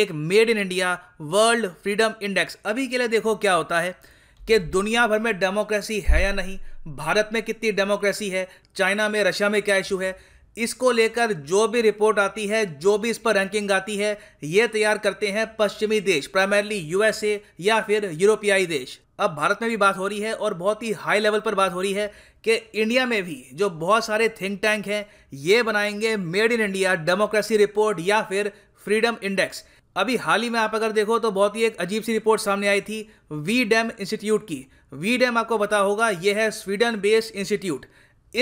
एक made in India world freedom index अभी के लिए देखो क्या होता है कि दुनिया भर में डेमोक्रेसी है या नहीं भारत में कितनी डेमोक्रेसी है चाइना में रशिया में क्या इशू है इसको लेकर जो भी रिपोर्ट आती है जो भी इस पर रैंकिंग आती है ये तैयार करते हैं पश्चिमी देश प्राइमरली यूएसए या फिर यूरोपियाई देश अब भारत में भी बात हो रही है और बहुत ही हाई लेवल पर बात हो रही है कि इंडिया में भी जो बहुत सारे थिंक टैंक हैं ये बनाएंगे made in India democracy report या फिर फ्रीडम इंडेक्स अभी हाल ही में आप अगर देखो तो बहुत ही एक अजीब सी रिपोर्ट सामने आई थी वी डैम इंस्टीट्यूट की वी डैम e आपको बता होगा ये है स्वीडन बेस्ड इंस्टीट्यूट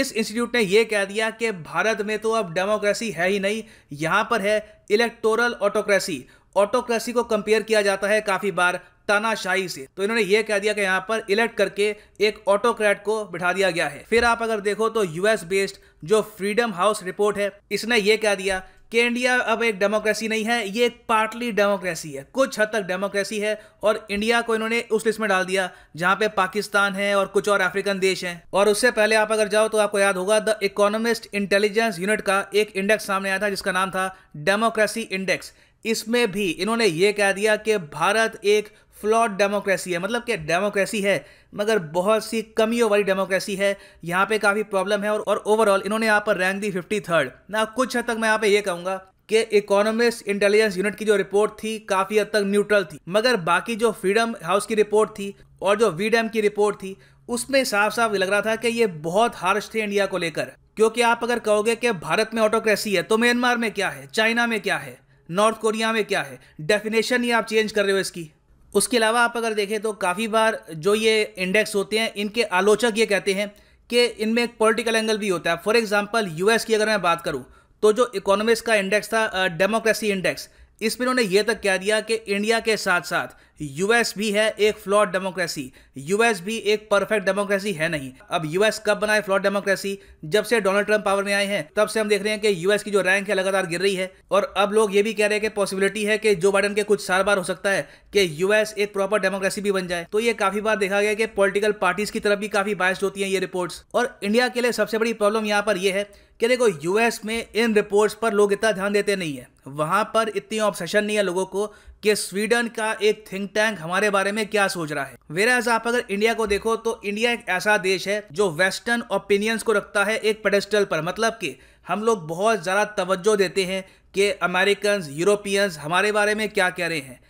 इस इंस्टीट्यूट ने यह कह दिया कि भारत में तो अब डेमोक्रेसी है ही नहीं यहाँ पर है इलेक्टोरल ऑटोक्रेसी ऑटोक्रेसी को कंपेयर किया जाता है काफ़ी बार तानाशाही से तो इन्होंने ये कह दिया कि यहाँ पर इलेक्ट करके एक ऑटोक्रेट को बिठा दिया गया है फिर आप अगर देखो तो यूएस बेस्ड जो फ्रीडम हाउस रिपोर्ट है इसने ये कह दिया कि इंडिया अब एक डेमोक्रेसी नहीं है ये एक पार्टली डेमोक्रेसी है कुछ हद तक डेमोक्रेसी है और इंडिया को इन्होंने उस लिस्ट में डाल दिया जहां पे पाकिस्तान है और कुछ और अफ्रीकन देश हैं और उससे पहले आप अगर जाओ तो आपको याद होगा द इकोनॉमिस्ट इंटेलिजेंस यूनिट का एक इंडेक्स सामने आया था जिसका नाम था डेमोक्रेसी इंडेक्स इसमें भी इन्होंने ये कह दिया कि भारत एक फ्लॉड डेमोक्रेसी है मतलब कि डेमोक्रेसी है मगर बहुत सी कमियों वाली डेमोक्रेसी है यहाँ पे काफ़ी प्रॉब्लम है और ओवरऑल इन्होंने यहाँ पर रैंक दी फिफ्टी थर्ड ना कुछ हद तक मैं यहाँ पे ये कहूँगा कि इकोनॉमिस्ट इंटेलिजेंस यूनिट की जो रिपोर्ट थी काफ़ी हद तक न्यूट्रल थी मगर बाकी जो फ्रीडम हाउस की रिपोर्ट थी और जो वी की रिपोर्ट थी उसमें साफ साफ लग रहा था कि ये बहुत हार्श थे इंडिया को लेकर क्योंकि आप अगर कहोगे कि भारत में ऑटोक्रेसी है तो म्यांमार में क्या है चाइना में क्या है नॉर्थ कोरिया में क्या है डेफिनेशन ही आप चेंज कर रहे हो इसकी उसके अलावा आप अगर देखें तो काफ़ी बार जो ये इंडेक्स होते हैं इनके आलोचक ये कहते हैं कि इनमें एक पॉलिटिकल एंगल भी होता है फॉर एग्जाम्पल यूएस की अगर मैं बात करूँ तो जो इकोनॉमिक्स का इंडेक्स था डेमोक्रेसी इंडेक्स पर उन्होंने यह तक कह दिया कि इंडिया के साथ साथ यूएस भी है एक फ्लॉड डेमोक्रेसी यूएस भी एक परफेक्ट डेमोक्रेसी है नहीं अब यूएस कब बनाए फ्लॉड डेमोक्रेसी जब से डोनाल्ड ट्रंप पावर में आए हैं तब से हम देख रहे हैं कि यूएस की जो रैंक है लगातार गिर रही है और अब लोग ये भी कह रहे हैं कि पॉसिबिलिटी है कि जो बाइडन के कुछ साल बार हो सकता है कि यूएस एक प्रॉपर डेमोक्रेसी भी बन जाए तो ये काफी बार देखा गया कि पोलिटिकल पार्टीज की तरफ भी काफी बायस होती है ये रिपोर्ट्स और इंडिया के लिए सबसे बड़ी प्रॉब्लम यहाँ पर यह है कि देखो यूएस में इन रिपोर्ट्स पर लोग इतना ध्यान देते नहीं है वहाँ पर इतनी ऑब्सेशन नहीं है लोगों को कि स्वीडन का एक थिंक टैंक हमारे बारे में क्या सोच रहा है वेरा आप अगर इंडिया को देखो तो इंडिया एक ऐसा देश है जो वेस्टर्न ओपिनियंस को रखता है एक पेडेस्टल पर मतलब कि हम लोग बहुत ज़्यादा तवज्जो देते हैं कि अमेरिकन यूरोपियंस हमारे बारे में क्या कह रहे हैं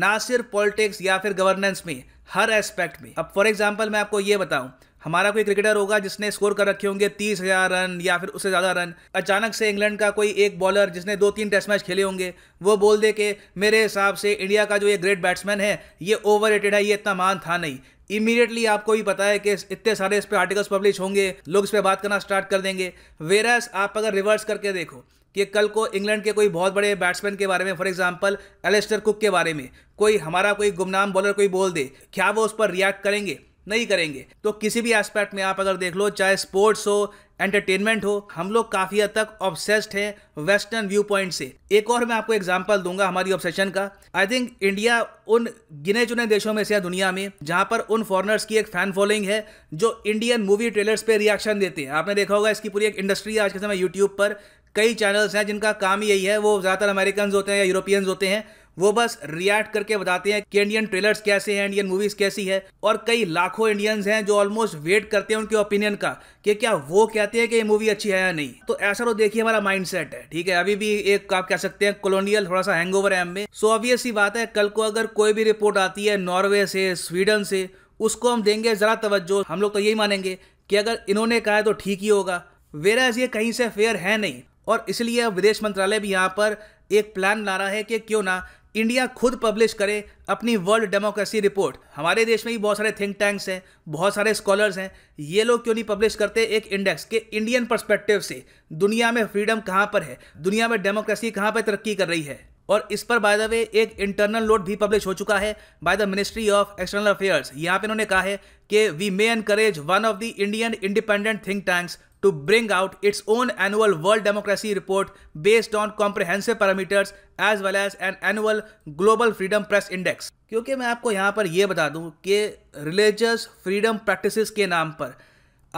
ना सिर्फ पॉलिटिक्स या फिर गवर्नेंस में हर एस्पेक्ट में अब फॉर एग्जाम्पल मैं आपको ये बताऊँ हमारा कोई क्रिकेटर होगा जिसने स्कोर कर रखे होंगे तीस हज़ार रन या फिर उससे ज़्यादा रन अचानक से इंग्लैंड का कोई एक बॉलर जिसने दो तीन टेस्ट मैच खेले होंगे वो बोल दे कि मेरे हिसाब से इंडिया का जो ये ग्रेट बैट्समैन है ये ओवर है ये इतना मान था नहीं इमीडिएटली आपको ही पता है कि इतने सारे इस पर आर्टिकल्स पब्लिश होंगे लोग इस पर बात करना स्टार्ट कर देंगे वेरस आप अगर रिवर्स करके देखो कि कल को इंग्लैंड के कोई बहुत बड़े बैट्समैन के बारे में फॉर एग्जाम्पल एलेस्टर कुक के बारे में कोई हमारा कोई गुमनाम बॉलर कोई बोल दे क्या वो उस पर रिएक्ट करेंगे नहीं करेंगे तो किसी भी एस्पेक्ट में आप अगर देख लो चाहे स्पोर्ट्स हो एंटरटेनमेंट हो हम लोग काफ़ी हद तक ऑब्सेस्ड हैं वेस्टर्न व्यू पॉइंट से एक और मैं आपको एग्जांपल दूंगा हमारी ऑब्सेशन का आई थिंक इंडिया उन गिने चुने देशों में से है दुनिया में जहां पर उन फॉरनर्स की एक फैन फॉलोइंग है जो इंडियन मूवी ट्रेलर्स पे रिएक्शन देते हैं आपने देखा होगा इसकी पूरी एक इंडस्ट्री है आज के समय यूट्यूब पर कई चैनल्स हैं जिनका काम यही है वो ज़्यादातर अमेरिकन होते हैं या यूरोपियंस होते हैं वो बस रिएक्ट करके बताते हैं कि इंडियन ट्रेलर्स कैसे हैं इंडियन मूवीज कैसी है और कई लाखों इंडियंस हैं जो ऑलमोस्ट वेट करते हैं उनके ओपिनियन का कि क्या वो कहते हैं कि ये मूवी अच्छी है या नहीं तो ऐसा तो देखिए हमारा माइंड सेट है ठीक है अभी भी एक आप कह सकते हैं कॉलोनियल थोड़ा सा हैंग ओवर है हमें सो ऑब्वियस ही बात है कल को अगर कोई भी रिपोर्ट आती है नॉर्वे से स्वीडन से उसको हम देंगे ज़रा तवज्जो हम लोग तो यही मानेंगे कि अगर इन्होंने कहा है तो ठीक ही होगा वेराज ये कहीं से फेयर है नहीं और इसलिए विदेश मंत्रालय भी यहाँ पर एक प्लान ला रहा है कि क्यों ना इंडिया खुद पब्लिश करे अपनी वर्ल्ड डेमोक्रेसी रिपोर्ट हमारे देश में भी बहुत सारे थिंक टैंक्स हैं बहुत सारे स्कॉलर्स हैं ये लोग क्यों नहीं पब्लिश करते एक इंडेक्स के इंडियन पर्सपेक्टिव से दुनिया में फ्रीडम कहाँ पर है दुनिया में डेमोक्रेसी कहाँ पर तरक्की कर रही है और इस पर बाय द वे एक इंटरनल नोट भी पब्लिश हो चुका है by the ministry of external affairs यहाँ पे इन्होंने कहा है कि we may encourage one of the Indian independent think tanks to bring out its own annual world democracy report based on comprehensive parameters as well as an annual global freedom press index क्योंकि मैं आपको यहाँ पर यह बता दूँ कि religious freedom practice के नाम पर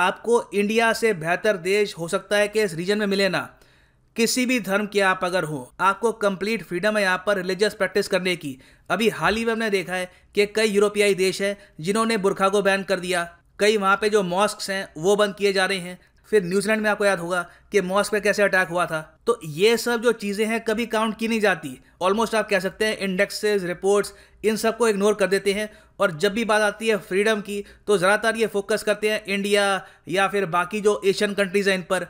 आपको इंडिया से बेहतर देश हो सकता है कि इस रीजन में मिले ना किसी भी धर्म के आप अगर हो आपको कंप्लीट फ्रीडम है यहाँ पर रिलीजियस प्रैक्टिस करने की अभी हाल ही में हमने देखा है कि कई यूरोपियाई देश हैं जिन्होंने बुरखा को बैन कर दिया कई वहाँ पे जो मॉस्क हैं वो बंद किए जा रहे हैं फिर न्यूजीलैंड में आपको याद होगा कि मॉस्क पे कैसे अटैक हुआ था तो ये सब जो चीज़ें हैं कभी काउंट की नहीं जाती ऑलमोस्ट आप कह सकते हैं इंडेक्सेस रिपोर्ट्स इन सब को इग्नोर कर देते हैं और जब भी बात आती है फ्रीडम की तो ज़्यादातर ये फोकस करते हैं इंडिया या फिर बाकी जो एशियन कंट्रीज़ हैं इन पर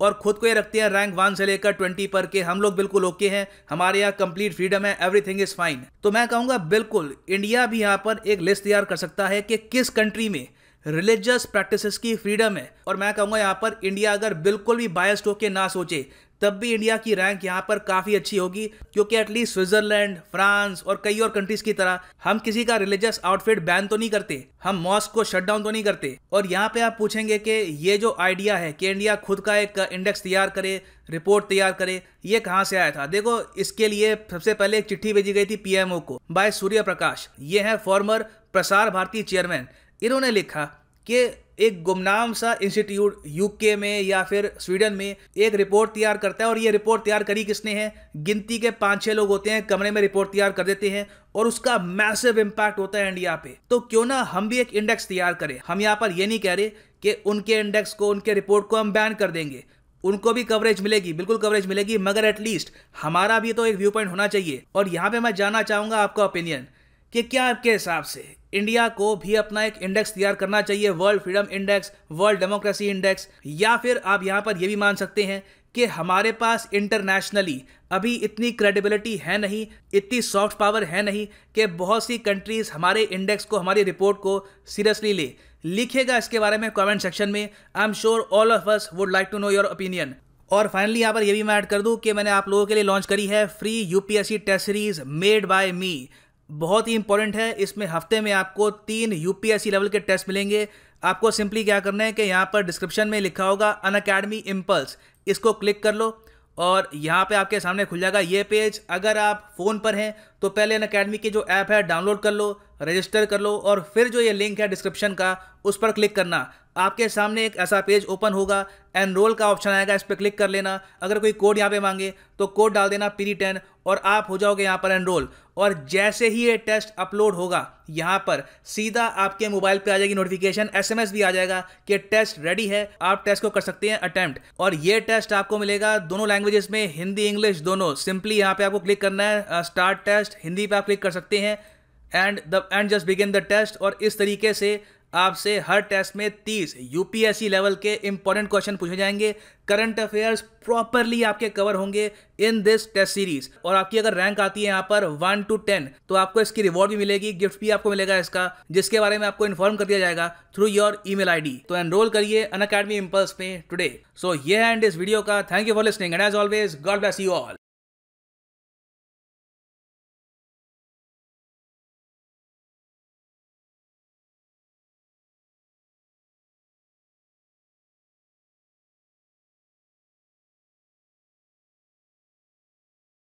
और खुद को ये रखते हैं रैंक वन से लेकर ट्वेंटी पर के हम लोग बिल्कुल ओके हैं हमारे यहाँ कंप्लीट फ्रीडम है एवरीथिंग इज फाइन तो मैं कहूँगा बिल्कुल इंडिया भी यहाँ पर एक लिस्ट तैयार कर सकता है कि किस कंट्री में रिलीजियस प्रैक्टिसेस की फ्रीडम है और मैं कहूँगा यहाँ पर इंडिया अगर बिल्कुल भी बायस्ड होकर ना सोचे तब भी इंडिया की रैंक यहाँ पर काफ़ी अच्छी होगी क्योंकि एटलीस्ट स्विट्जरलैंड फ्रांस और कई और कंट्रीज की तरह हम किसी का रिलीजियस आउटफिट बैन तो नहीं करते हम मॉस्क को शट डाउन तो नहीं करते और यहाँ पे आप पूछेंगे कि ये जो आइडिया है कि इंडिया खुद का एक इंडेक्स तैयार करे रिपोर्ट तैयार करे ये कहाँ से आया था देखो इसके लिए सबसे पहले एक चिट्ठी भेजी गई थी पीएमओ को बाय सूर्य प्रकाश ये है फॉर्मर प्रसार भारती चेयरमैन इन्होंने लिखा कि एक गुमनाम सा इंस्टीट्यूट यूके में या फिर स्वीडन में एक रिपोर्ट तैयार करता है और ये रिपोर्ट तैयार करी किसने है गिनती के पांच छह लोग होते हैं कमरे में रिपोर्ट तैयार कर देते हैं और उसका मैसिव इम्पैक्ट होता है इंडिया पे तो क्यों ना हम भी एक इंडेक्स तैयार करें हम यहाँ पर ये नहीं कह रहे कि उनके इंडेक्स को उनके रिपोर्ट को हम बैन कर देंगे उनको भी कवरेज मिलेगी बिल्कुल कवरेज मिलेगी मगर एटलीस्ट हमारा भी तो एक व्यू पॉइंट होना चाहिए और यहाँ पे मैं जानना चाहूंगा आपका ओपिनियन कि क्या आपके हिसाब से इंडिया को भी अपना एक इंडेक्स तैयार करना चाहिए world freedom index world democracy index या फिर आप यहाँ पर यह भी मान सकते हैं कि हमारे पास इंटरनेशनली अभी इतनी क्रेडिबिलिटी है नहीं इतनी सॉफ्ट पावर है नहीं कि बहुत सी कंट्रीज़ हमारे इंडेक्स को हमारी रिपोर्ट को सीरियसली ले लिखेगा इसके बारे में कमेंट सेक्शन में I am sure all of us would like to know your opinion और फाइनली यहाँ पर यह भी मैं ऐड कर दूँ कि मैंने आप लोगों के लिए लॉन्च करी है free UPSC test series made by me बहुत ही इंपॉर्टेंट है इसमें हफ्ते में आपको तीन यूपीएससी लेवल के टेस्ट मिलेंगे आपको सिंपली क्या करना है कि यहाँ पर डिस्क्रिप्शन में लिखा होगा अन अकेडमी इम्पल्स इसको क्लिक कर लो और यहाँ पे आपके सामने खुल जाएगा ये पेज अगर आप फ़ोन पर हैं तो पहले अन अकेडमी की जो ऐप है डाउनलोड कर लो रजिस्टर कर लो और फिर जो ये लिंक है डिस्क्रिप्शन का उस पर क्लिक करना आपके सामने एक ऐसा पेज ओपन होगा एनरोल का ऑप्शन आएगा इस पर क्लिक कर लेना अगर कोई कोड यहाँ पे मांगे तो कोड डाल देना पीरी टेन और आप हो जाओगे यहाँ पर एनरोल और जैसे ही ये टेस्ट अपलोड होगा यहाँ पर सीधा आपके मोबाइल पे आ जाएगी नोटिफिकेशन एसएमएस भी आ जाएगा कि टेस्ट रेडी है आप टेस्ट को कर सकते हैं अटेम्प्ट और ये टेस्ट आपको मिलेगा दोनों लैंग्वेजेस में हिंदी इंग्लिश दोनों सिंपली यहाँ पे आपको क्लिक करना है स्टार्ट टेस्ट हिंदी पे आप क्लिक कर सकते हैं and the end just begin the test और इस तरीके से आपसे हर टेस्ट में 30 यूपीएससी लेवल के इंपॉर्टेंट क्वेश्चन पूछे जाएंगे करंट अफेयर्स प्रॉपरली आपके कवर होंगे इन दिस टेस्ट सीरीज और आपकी अगर रैंक आती है यहाँ पर वन टू टेन तो आपको इसकी रिवॉर्ड भी मिलेगी गिफ्ट भी आपको मिलेगा इसका जिसके बारे में आपको इन्फॉर्म कर दिया जाएगा थ्रू योर ई मेल तो एनरोल करिए अन अकेडमी इम्पल्स में टूडे सो ये एंड इस वीडियो का thank you for listening and as always God bless you all